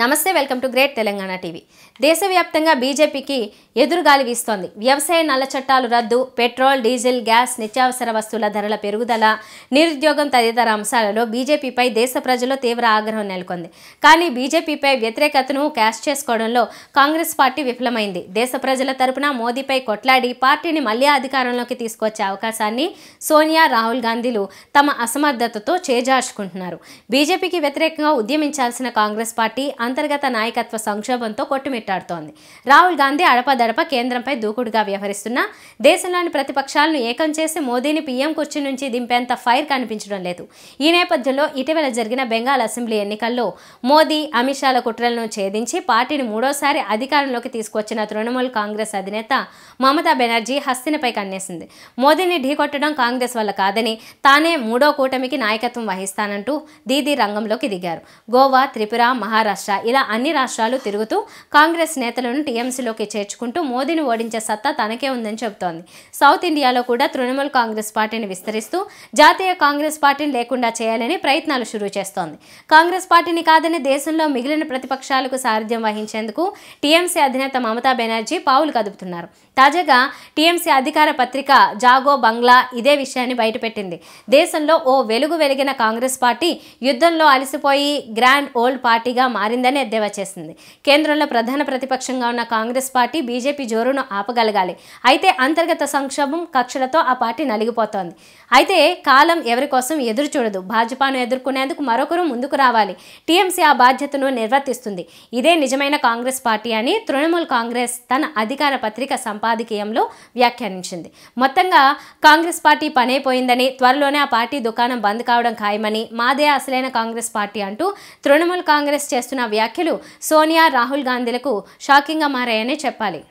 నమస్తే welcome to great Telangana TV దేశవ్యాప్తంగా బీజేపీకి ఎదురుగాలి వీస్తోంది వ్యవసాయ నల్ల చట్టాలు రద్దు పెట్రోల్ డీజిల్ గ్యాస్ నిత్యావసర వస్తువుల ధరల పెరుగుదల నిరుద్యోగం తదితర అంశాలలో బీజేపీపై దేశ ప్రజల్లో తీవ్ర ఆగ్రహం నెలకొంది కానీ బీజేపీపై వ్యతిరేకతను క్యాష్ చేసుకోవడంలో కాంగ్రెస్ పార్టీ విఫలమైంది దేశ ప్రజల తరపున మోదీపై కొట్లాడి పార్టీని మళ్లీ అధికారంలోకి తీసుకొచ్చే అవకాశాన్ని సోనియా రాహుల్ గాంధీలు తమ అసమర్థతతో చేజార్చుకుంటున్నారు బీజేపీకి వ్యతిరేకంగా ఉద్యమించాల్సిన కాంగ్రెస్ పార్టీ అంతర్గత నాయకత్వ సంక్షోభంతో కొట్టుమిట్టాడుతోంది రాహుల్ గాంధీ అడపదడప కేంద్రంపై దూకుడుగా వ్యవహరిస్తున్నా దేశంలోని ప్రతిపక్షాలను ఏకం చేసి మోదీని పీఎం కుర్చీ నుంచి దింపేంత ఫైర్ కనిపించడం లేదు ఈ నేపథ్యంలో ఇటీవల జరిగిన బెంగాల్ అసెంబ్లీ ఎన్నికల్లో మోదీ అమిత్ షాల కుట్రలను ఛేదించి పార్టీని మూడోసారి అధికారంలోకి తీసుకొచ్చిన తృణమూల్ కాంగ్రెస్ అధినేత మమతా బెనర్జీ హస్తినపై కన్నేసింది మోదీని ఢీకొట్టడం కాంగ్రెస్ వల్ల కాదని తానే మూడో కూటమికి నాయకత్వం వహిస్తానంటూ దీదీ రంగంలోకి దిగారు గోవా త్రిపుర మహారాష్ట్ర ఇలా అన్ని రాష్ట్రాలు తిరుగుతూ కాంగ్రెస్ నేతలను టీఎంసీలోకి చేర్చుకుంటూ మోదీని ఓడించే సత్తా తనకే ఉందని చెబుతోంది సౌత్ ఇండియాలో కూడా తృణమూల్ కాంగ్రెస్ పార్టీని విస్తరిస్తూ జాతీయ కాంగ్రెస్ పార్టీని లేకుండా చేయాలని ప్రయత్నాలు షురూ చేస్తోంది కాంగ్రెస్ పార్టీని కాదని దేశంలో మిగిలిన ప్రతిపక్షాలకు సారథ్యం వహించేందుకు టీఎంసీ అధినేత మమతా బెనర్జీ పావులు కదుపుతున్నారు తాజాగా టీఎంసీ అధికార పత్రిక జాగో బంగ్లా ఇదే విషయాన్ని బయటపెట్టింది దేశంలో ఓ వెలుగు వెలిగిన కాంగ్రెస్ పార్టీ యుద్ధంలో అలసిపోయి గ్రాండ్ ఓల్డ్ పార్టీగా మారింది ఉందని ఎద్దేవా చేసింది కేంద్రంలో ప్రధాన ప్రతిపక్షంగా ఉన్న కాంగ్రెస్ పార్టీ బీజేపీ జోరును ఆపగలగాలి అయితే అంతర్గత సంక్షోభం కక్షలతో ఆ పార్టీ నలిగిపోతోంది అయితే కాలం ఎవరి కోసం ఎదురు చూడదు భాజపాను ఎదుర్కొనేందుకు మరొకరు ముందుకు రావాలి టీఎంసీ ఆ బాధ్యతను నిర్వర్తిస్తుంది ఇదే నిజమైన కాంగ్రెస్ పార్టీ అని తృణమూల్ కాంగ్రెస్ తన అధికార పత్రిక సంపాదకీయంలో వ్యాఖ్యానించింది మొత్తంగా కాంగ్రెస్ పార్టీ పనైపోయిందని త్వరలోనే ఆ పార్టీ దుకాణం బంద్ కావడం ఖాయమని మాదే అసలైన కాంగ్రెస్ పార్టీ అంటూ తృణమూల్ కాంగ్రెస్ చేస్తున్న వ్యాఖ్యలు సోనియా రాహుల్ గాంధీలకు షాకింగ్గా మారాయనే చెప్పాలి